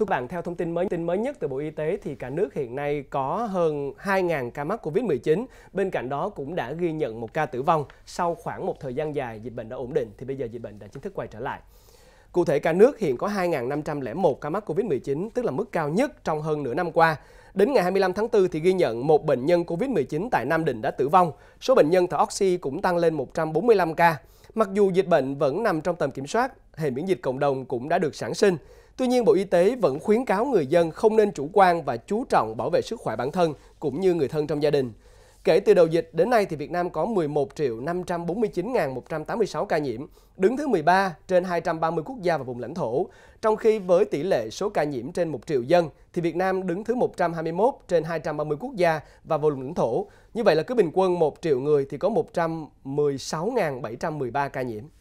Thưa các bạn, theo thông tin mới tin mới nhất từ Bộ Y tế thì cả nước hiện nay có hơn 2.000 ca mắc Covid-19. Bên cạnh đó cũng đã ghi nhận một ca tử vong. Sau khoảng một thời gian dài dịch bệnh đã ổn định thì bây giờ dịch bệnh đã chính thức quay trở lại. Cụ thể cả nước hiện có 2.501 ca mắc Covid-19, tức là mức cao nhất trong hơn nửa năm qua. Đến ngày 25 tháng 4 thì ghi nhận một bệnh nhân Covid-19 tại Nam Định đã tử vong. Số bệnh nhân thở oxy cũng tăng lên 145 ca. Mặc dù dịch bệnh vẫn nằm trong tầm kiểm soát, hệ miễn dịch cộng đồng cũng đã được sản sinh. Tuy nhiên, Bộ Y tế vẫn khuyến cáo người dân không nên chủ quan và chú trọng bảo vệ sức khỏe bản thân cũng như người thân trong gia đình. Kể từ đầu dịch đến nay thì Việt Nam có 11 549.186 ca nhiễm, đứng thứ 13 trên 230 quốc gia và vùng lãnh thổ. Trong khi với tỷ lệ số ca nhiễm trên 1 triệu dân thì Việt Nam đứng thứ 121 trên 230 quốc gia và vùng lãnh thổ. Như vậy là cứ bình quân 1 triệu người thì có 116.713 ca nhiễm.